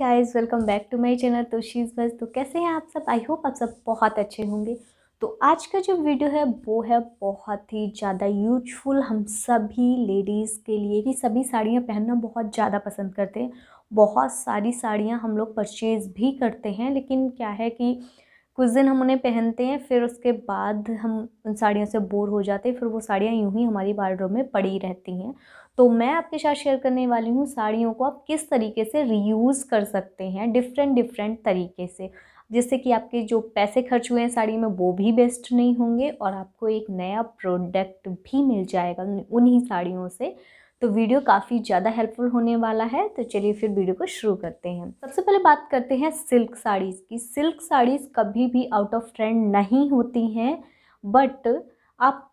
guys welcome back to my channel तो शीज़ बस तो कैसे हैं आप सब आई होप आप सब बहुत अच्छे होंगे तो आज का जो वीडियो है वो है बहुत ही ज़्यादा यूजफुल हम सभी लेडीज़ के लिए कि सभी साड़ियाँ पहनना बहुत ज़्यादा पसंद करते हैं बहुत सारी साड़ियाँ हम लोग परचेज़ भी करते हैं लेकिन क्या है कि कुछ दिन हम उन्हें पहनते हैं फिर उसके बाद हम उन साड़ियों से बोर हो जाते हैं फिर वो साड़ियाँ यूँ ही हमारी बार्डरों में पड़ी रहती हैं तो मैं आपके साथ शेयर करने वाली हूँ साड़ियों को आप किस तरीके से रीयूज़ कर सकते हैं डिफरेंट डिफरेंट तरीके से जिससे कि आपके जो पैसे खर्च हुए हैं साड़ी में वो भी वेस्ट नहीं होंगे और आपको एक नया प्रोडक्ट भी मिल जाएगा उन्हीं साड़ियों से तो वीडियो काफ़ी ज़्यादा हेल्पफुल होने वाला है तो चलिए फिर वीडियो को शुरू करते हैं सबसे पहले बात करते हैं सिल्क साड़ीज़ की सिल्क साड़ीज़ कभी भी आउट ऑफ ट्रेंड नहीं होती हैं बट आप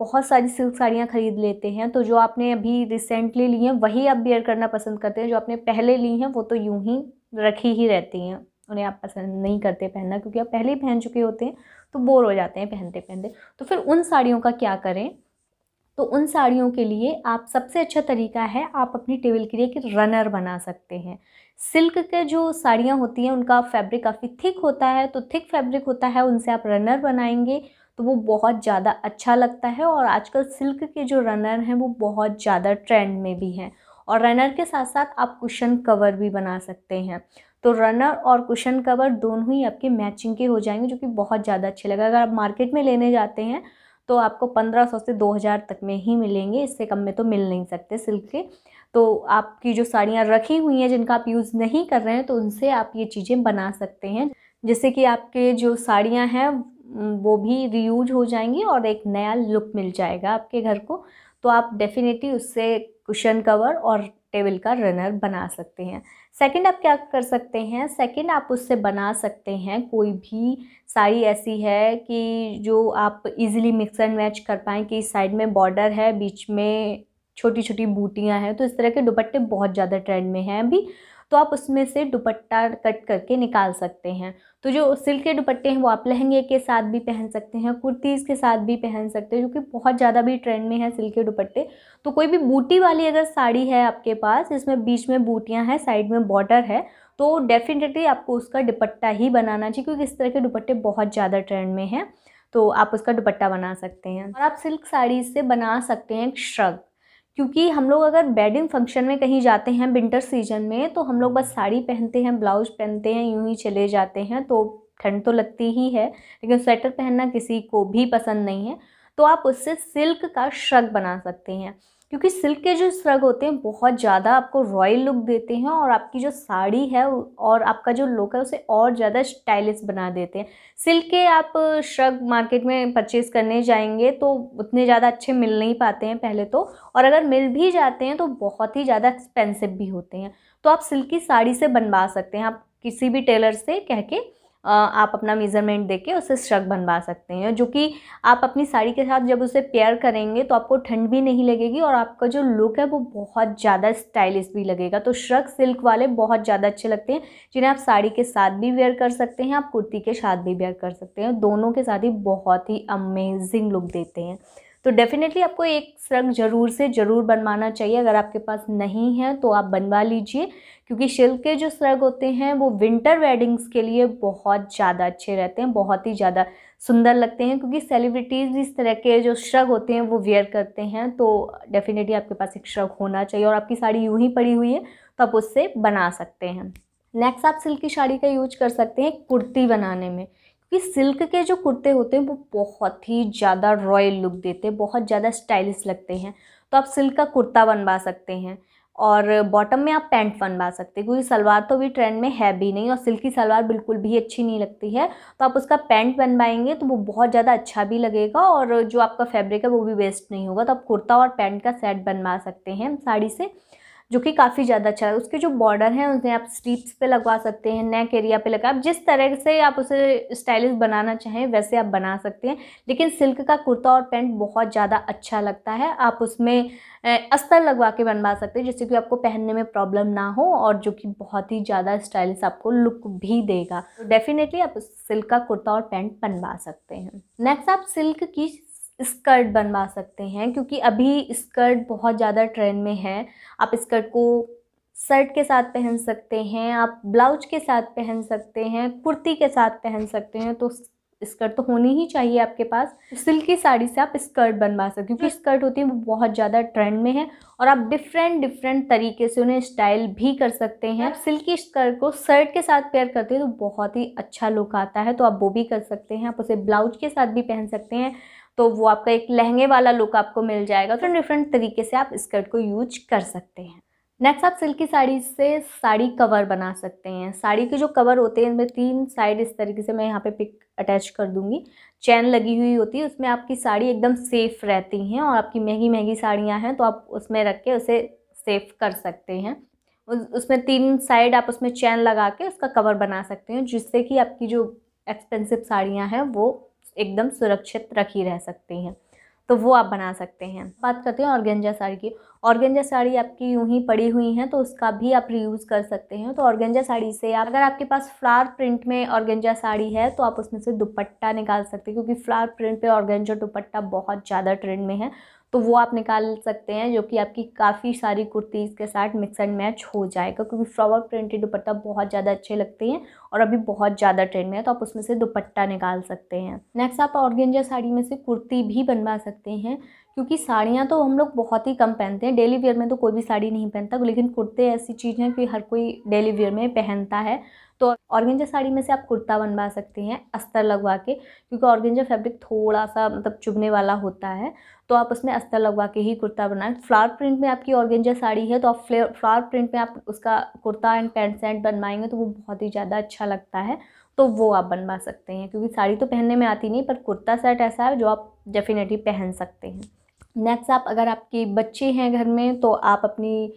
बहुत सारी सिल्क साड़ियाँ ख़रीद लेते हैं तो जो आपने अभी रिसेंटली ली हैं वही आप बियर करना पसंद करते हैं जो आपने पहले ली हैं वो तो यूं ही रखी ही रहती हैं उन्हें आप पसंद नहीं करते पहनना क्योंकि आप पहले ही पहन चुके होते हैं तो बोर हो जाते हैं पहनते पहनते तो फिर उन साड़ियों का क्या करें तो उन साड़ियों के लिए आप सबसे अच्छा तरीका है आप अपनी टेबल के लिए कि रनर बना सकते हैं सिल्क के जो साड़ियाँ होती हैं उनका फैब्रिक काफ़ी थिक होता है तो थिक फैब्रिक होता है उनसे आप रनर बनाएंगे तो वो बहुत ज़्यादा अच्छा लगता है और आजकल सिल्क के जो रनर हैं वो बहुत ज़्यादा ट्रेंड में भी हैं और रनर के साथ साथ आप कुशन कवर भी बना सकते हैं तो रनर और कुशन कवर दोनों ही आपके मैचिंग के हो जाएंगे जो कि बहुत ज़्यादा अच्छे लगे अगर आप मार्केट में लेने जाते हैं तो आपको पंद्रह सौ से दो हज़ार तक में ही मिलेंगे इससे कम में तो मिल नहीं सकते सिल्क के तो आपकी जो साड़ियाँ रखी हुई हैं जिनका आप यूज़ नहीं कर रहे हैं तो उनसे आप ये चीज़ें बना सकते हैं जैसे कि आपके जो साड़ियाँ हैं वो भी रीयूज हो जाएंगी और एक नया लुक मिल जाएगा आपके घर को तो आप डेफिनेटली उससे कुशन कवर और टेबल का रनर बना सकते हैं सेकंड आप क्या कर सकते हैं सेकंड आप उससे बना सकते हैं कोई भी साड़ी ऐसी है कि जो आप इजीली मिक्स एंड मैच कर पाएँ कि साइड में बॉर्डर है बीच में छोटी छोटी बूटियाँ हैं तो इस तरह के दुपट्टे बहुत ज़्यादा ट्रेंड में हैं अभी तो आप उसमें से दुपट्टा कट करके निकाल सकते हैं तो जो सिल्क के दुपट्टे हैं वो आप लहंगे के साथ भी पहन सकते हैं कुर्तीज़ के साथ भी पहन सकते हैं क्योंकि बहुत ज़्यादा भी ट्रेंड में है सिल्क के दुपट्टे तो कोई भी बूटी वाली अगर साड़ी है आपके पास जिसमें बीच में बूटियाँ हैं साइड में बॉर्डर है तो डेफिनेटली आपको उसका दुपट्टा ही बनाना चाहिए क्योंकि इस तरह के दुपट्टे बहुत ज़्यादा ट्रेंड में हैं तो आप उसका दुपट्टा बना सकते हैं और आप सिल्क साड़ी से बना सकते हैं एक श्रग क्योंकि हम लोग अगर वेडिंग फंक्शन में कहीं जाते हैं विंटर सीजन में तो हम लोग बस साड़ी पहनते हैं ब्लाउज पहनते हैं यूँ ही चले जाते हैं तो ठंड तो लगती ही है लेकिन स्वेटर पहनना किसी को भी पसंद नहीं है तो आप उससे सिल्क का श्रग बना सकते हैं क्योंकि सिल्क के जो स्रग होते हैं बहुत ज़्यादा आपको रॉयल लुक देते हैं और आपकी जो साड़ी है और आपका जो लुक है उसे और ज़्यादा स्टाइलिश बना देते हैं सिल्क के आप श्रग मार्केट में परचेज़ करने जाएंगे तो उतने ज़्यादा अच्छे मिल नहीं पाते हैं पहले तो और अगर मिल भी जाते हैं तो बहुत ही ज़्यादा एक्सपेंसिव भी होते हैं तो आप सिल्क की साड़ी से बनवा सकते हैं आप किसी भी टेलर से कह के आप अपना मेज़रमेंट देके उसे श्रग बनवा सकते हैं जो कि आप अपनी साड़ी के साथ जब उसे पेयर करेंगे तो आपको ठंड भी नहीं लगेगी और आपका जो लुक है वो बहुत ज़्यादा स्टाइलिश भी लगेगा तो श्रग सिल्क वाले बहुत ज़्यादा अच्छे लगते हैं जिन्हें आप साड़ी के साथ भी वेयर कर सकते हैं आप कुर्ती के साथ भी वेयर कर सकते हैं दोनों के साथ ही बहुत ही अमेजिंग लुक देते हैं तो डेफ़िनेटली आपको एक सड़क ज़रूर से ज़रूर बनवाना चाहिए अगर आपके पास नहीं है तो आप बनवा लीजिए क्योंकि शिल्क के जो स्रग होते हैं वो विंटर वेडिंग्स के लिए बहुत ज़्यादा अच्छे रहते हैं बहुत ही ज़्यादा सुंदर लगते हैं क्योंकि सेलिब्रिटीज़ इस तरह के जो श्रग होते हैं वो वेयर करते हैं तो डेफ़िनेटली आपके पास एक श्रग होना चाहिए और आपकी साड़ी यूँ ही पड़ी हुई है तो आप उससे बना सकते हैं नेक्स्ट आप सिल्क की साड़ी का यूज कर सकते हैं कुर्ती बनाने में क्योंकि सिल्क के जो कुर्ते होते हैं वो बहुत ही ज़्यादा रॉयल लुक देते हैं बहुत ज़्यादा स्टाइलिश लगते हैं तो आप सिल्क का कुर्ता बनवा सकते हैं और बॉटम में आप पैंट बनवा सकते हैं क्योंकि सलवार तो भी ट्रेंड में है भी नहीं और सिल्क की सलवार बिल्कुल भी अच्छी नहीं लगती है तो आप उसका पैंट बनवाएंगे तो वो बहुत ज़्यादा अच्छा भी लगेगा और जो आपका फैब्रिक है वो भी वेस्ट नहीं होगा तो आप कुर्ता और पैंट का सेट बनवा सकते हैं साड़ी से जो कि काफ़ी ज़्यादा अच्छा है उसके जो बॉर्डर हैं उन्हें आप स्लीप्स पे लगवा सकते हैं नेक एरिया पे लगा आप जिस तरह से आप उसे स्टाइलिश बनाना चाहें वैसे आप बना सकते हैं लेकिन सिल्क का कुर्ता और पैंट बहुत ज़्यादा अच्छा लगता है आप उसमें अस्तर लगवा के बनवा सकते हैं जिससे कि आपको पहनने में प्रॉब्लम ना हो और जो कि बहुत ही ज़्यादा स्टाइलिश आपको लुक भी देगा तो डेफिनेटली आप सिल्क का कुर्ता और पैंट बनवा सकते हैं नेक्स्ट आप सिल्क की स्कर्ट बनवा सकते हैं क्योंकि अभी स्कर्ट बहुत ज़्यादा ट्रेंड में है आप स्कर्ट को शर्ट के साथ पहन सकते हैं आप ब्लाउज के साथ पहन सकते हैं कुर्ती के साथ पहन सकते हैं तो स्कर्ट तो होनी ही चाहिए आपके पास सिल्की साड़ी से आप स्कर्ट बनवा सकते क्योंकि स्कर्ट होती है वो बहुत ज़्यादा ट्रेंड में है और आप डिफरेंट डिफरेंट तरीके से उन्हें स्टाइल भी कर सकते हैं सिल्क सिल्की स्कर्ट को शर्ट के साथ पेयर करते हैं तो बहुत ही अच्छा लुक आता है तो आप वो भी कर सकते हैं आप उसे ब्लाउज के साथ भी पहन सकते हैं तो वो आपका एक लहंगे वाला लुक आपको मिल जाएगा तो डिफरेंट तरीके से आप स्कर्ट को यूज कर सकते हैं नेक्स्ट आप सिल्की साड़ी से साड़ी कवर बना सकते हैं साड़ी के जो कवर होते हैं इनमें तीन साइड इस तरीके से मैं यहाँ पे पिक अटैच कर दूँगी चैन लगी हुई होती है उसमें आपकी साड़ी एकदम सेफ़ रहती हैं और आपकी महंगी महंगी साड़ियाँ हैं तो आप उसमें रख के उसे सेफ कर सकते हैं उसमें तीन साइड आप उसमें चैन लगा के उसका कवर बना सकते हैं जिससे कि आपकी जो एक्सपेंसिव साड़ियाँ हैं वो एकदम सुरक्षित रखी रह सकती हैं तो वो आप बना सकते हैं बात करते हैं ऑर्गेंजा साड़ी की ऑर्गेंजा साड़ी आपकी यूं ही पड़ी हुई हैं तो उसका भी आप रीयूज़ कर सकते हैं तो ऑर्गेंजा साड़ी से आप अगर आपके पास फ्लावर प्रिंट में ऑर्गेंजा साड़ी है तो आप उसमें से दुपट्टा निकाल सकते हैं क्योंकि फ्लावर प्रिंट पे ऑर्गेंजा दुपट्टा बहुत ज़्यादा ट्रेंड में है तो वो आप निकाल सकते हैं जो कि आपकी काफ़ी सारी कुर्तीज़ के साथ मिक्स एंड मैच हो जाएगा क्योंकि फ्लावर प्रिंटेड दुपट्टा बहुत ज़्यादा अच्छे लगते हैं और अभी बहुत ज़्यादा ट्रेंड में है तो आप उसमें से दुपट्टा निकाल सकते हैं नेक्स्ट आप ऑर्गेंजा साड़ी में से कुर्ती भी बनवा सकते हैं क्योंकि साड़ियाँ तो हम लोग बहुत ही कम पहनते हैं डेली वेयर में तो कोई भी साड़ी नहीं पहनता लेकिन कुर्ते ऐसी चीज़ हैं कि हर कोई डेली वेयर में पहनता है तो ऑर्गेंजा साड़ी में से आप कुर्ता बनवा सकते हैं अस्तर लगवा के क्योंकि ऑर्गेंजा फैब्रिक थोड़ा सा मतलब चुभने वाला होता है तो आप उसमें अस्तर लगवा के ही कुर्ता बनाएं फ्लावर प्रिंट में आपकी ऑर्गेंजा साड़ी है तो आप फ्लावर प्रिंट में आप उसका कुर्ता एंड पैंट सेंट बनवाएंगे तो वो बहुत ही ज़्यादा अच्छा लगता है तो वो आप बनवा सकते हैं क्योंकि साड़ी तो पहनने में आती नहीं पर कुर्ता सेट ऐसा है जो आप डेफिनेटली पहन सकते हैं नेक्स्ट आप अगर आपके बच्चे हैं घर में तो आप अपनी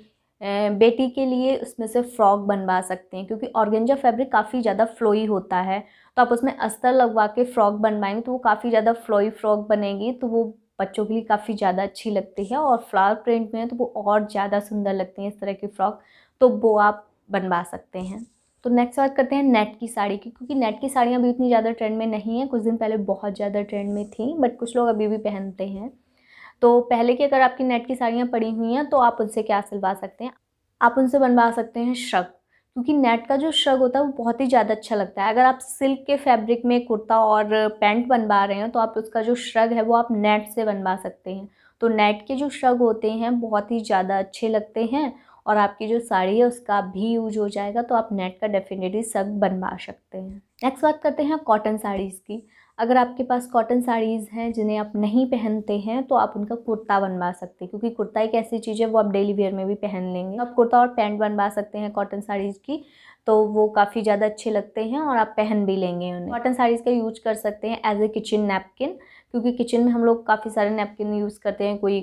बेटी के लिए उसमें से फ्रॉक बनवा सकते हैं क्योंकि ऑर्गेंजा फैब्रिक काफ़ी ज़्यादा फ्लोई होता है तो आप उसमें अस्तर लगवा के फ्रॉक बनवाएंगे तो वो काफ़ी ज़्यादा फ्लोई फ्रॉक बनेगी तो वो बच्चों के लिए काफ़ी ज़्यादा अच्छी लगती है और फ्लावर प्रिंट में तो वो और ज़्यादा सुंदर लगती हैं इस तरह की फ़्रॉक तो वो आप बनवा सकते हैं तो नेक्स्ट बात करते हैं नेट की साड़ी की क्योंकि नेट की साड़ियाँ अभी उतनी ज़्यादा ट्रेंड में नहीं है कुछ दिन पहले बहुत ज़्यादा ट्रेंड में थी बट कुछ लोग अभी भी पहनते हैं तो पहले की अगर आपकी नेट की साड़ियाँ पड़ी हुई हैं तो आप उनसे क्या सिलवा सकते हैं आप उनसे बनवा सकते हैं श्रग क्योंकि नेट का जो श्रग होता है वो बहुत ही ज़्यादा अच्छा लगता है अगर आप सिल्क के फैब्रिक में कुर्ता और पैंट बनवा रहे हैं तो आप उसका जो श्रग है वो आप नेट से बनवा सकते हैं तो नेट के जो श्रग होते हैं बहुत ही ज़्यादा अच्छे लगते हैं और आपकी जो साड़ी है उसका भी यूज हो जाएगा तो आप नेट का डेफिनेटली सग बनवा सकते हैं नेक्स्ट बात करते हैं कॉटन साड़ीज़ की अगर आपके पास कॉटन साड़ीज़ हैं जिन्हें आप नहीं पहनते हैं तो आप उनका कुर्ता बनवा सकते हैं क्योंकि कुर्ता एक ऐसी चीज़ है वो आप डेली वेयर में भी पहन लेंगे आप कुर्ता और पैंट बनवा सकते हैं कॉटन साड़ीज़ की तो वो काफ़ी ज़्यादा अच्छे लगते हैं और आप पहन भी लेंगे उन्हें कॉटन साड़ीज़ का यूज कर सकते हैं एज ए किचन नैपकिन क्योंकि किचन में हम लोग काफ़ी सारे नैपकिन यूज़ करते हैं कोई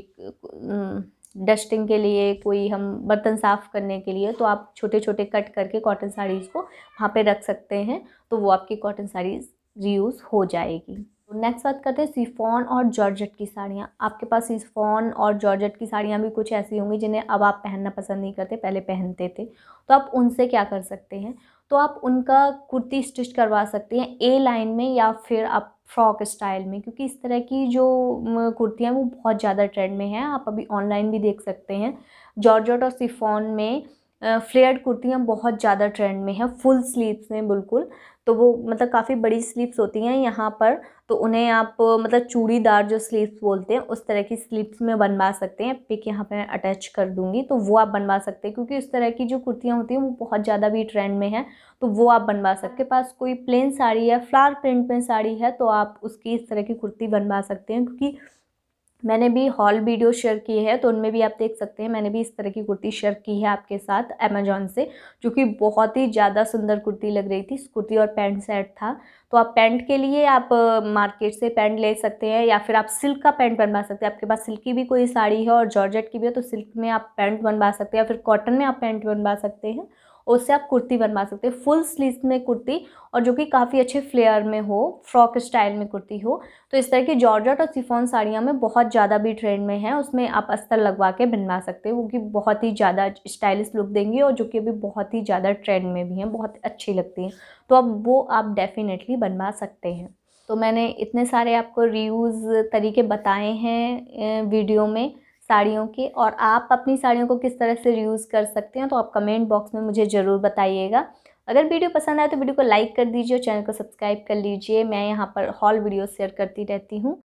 डस्टिंग के लिए कोई हम बर्तन साफ़ करने के लिए तो आप छोटे छोटे कट करके कॉटन साड़ीज़ को वहाँ पे रख सकते हैं तो वो आपकी कॉटन साड़ीज़ रीयूज़ हो जाएगी नेक्स्ट तो बात करते हैं सिफॉन और जॉर्जेट की साड़ियाँ आपके पास सिफॉन और जॉर्जेट की साड़ियाँ भी कुछ ऐसी होंगी जिन्हें अब आप पहनना पसंद नहीं करते पहले पहनते थे तो आप उनसे क्या कर सकते हैं तो आप उनका कुर्ती स्टिच करवा सकते हैं ए लाइन में या फिर आप फ्रॉक स्टाइल में क्योंकि इस तरह की जो कुर्तियाँ वो बहुत ज़्यादा ट्रेंड में हैं आप अभी ऑनलाइन भी देख सकते हैं जॉर्जेट और सिफोन में फ्लेयर्ड कुर्तियाँ बहुत ज़्यादा ट्रेंड में हैं फुल स्लीव्स में बिल्कुल तो वो मतलब काफ़ी बड़ी स्लीव्स होती हैं यहाँ पर तो उन्हें आप मतलब चूड़ीदार जो स्लीव्स बोलते हैं उस तरह की स्लीव्स में बनवा सकते हैं पिक यहाँ पे मैं अटैच कर दूँगी तो वो आप बनवा सकते हैं क्योंकि उस तरह की जो कुर्तियाँ होती हैं वो बहुत ज़्यादा भी ट्रेंड में है तो वो आप बनवा सकते हैं पास कोई प्लेन साड़ी है फ्लावर प्रिंट में साड़ी है तो आप उसकी इस तरह की कुर्ती बनवा सकते हैं क्योंकि मैंने भी हॉल वीडियो शेयर की है तो उनमें भी आप देख सकते हैं मैंने भी इस तरह की कुर्ती शेयर की है आपके साथ अमेजोन से जो कि बहुत ही ज़्यादा सुंदर कुर्ती लग रही थी कुर्ती और पैंट सेट था तो आप पैंट के लिए आप मार्केट से पैंट ले सकते हैं या फिर आप सिल्क का पैंट बनवा सकते हैं आपके पास सिल्क की भी कोई साड़ी है और जॉर्जेट की भी है तो सिल्क में आप पैंट बनवा सकते हैं या फिर कॉटन में आप पैंट बनवा सकते हैं उससे आप कुर्ती बनवा सकते हैं फुल स्लीव में कुर्ती और जो कि काफ़ी अच्छे फ्लेयर में हो फ्रॉक स्टाइल में कुर्ती हो तो इस तरह की जॉर्जट और सिफोन साड़ियाँ में बहुत ज़्यादा भी ट्रेंड में है उसमें आप अस्तर लगवा के बनवा सकते हैं वो कि बहुत ही ज़्यादा स्टाइलिश लुक देंगी और जो कि अभी बहुत ही ज़्यादा ट्रेंड में भी हैं बहुत अच्छी लगती हैं तो अब वो आप डेफिनेटली बनवा सकते हैं तो मैंने इतने सारे आपको रीयूज़ तरीके बताए हैं वीडियो में साड़ियों के और आप अपनी साड़ियों को किस तरह से यूज़ कर सकते हैं तो आप कमेंट बॉक्स में मुझे ज़रूर बताइएगा अगर वीडियो पसंद आए तो वीडियो को लाइक कर दीजिए और चैनल को सब्सक्राइब कर लीजिए मैं यहाँ पर हॉल वीडियो शेयर करती रहती हूँ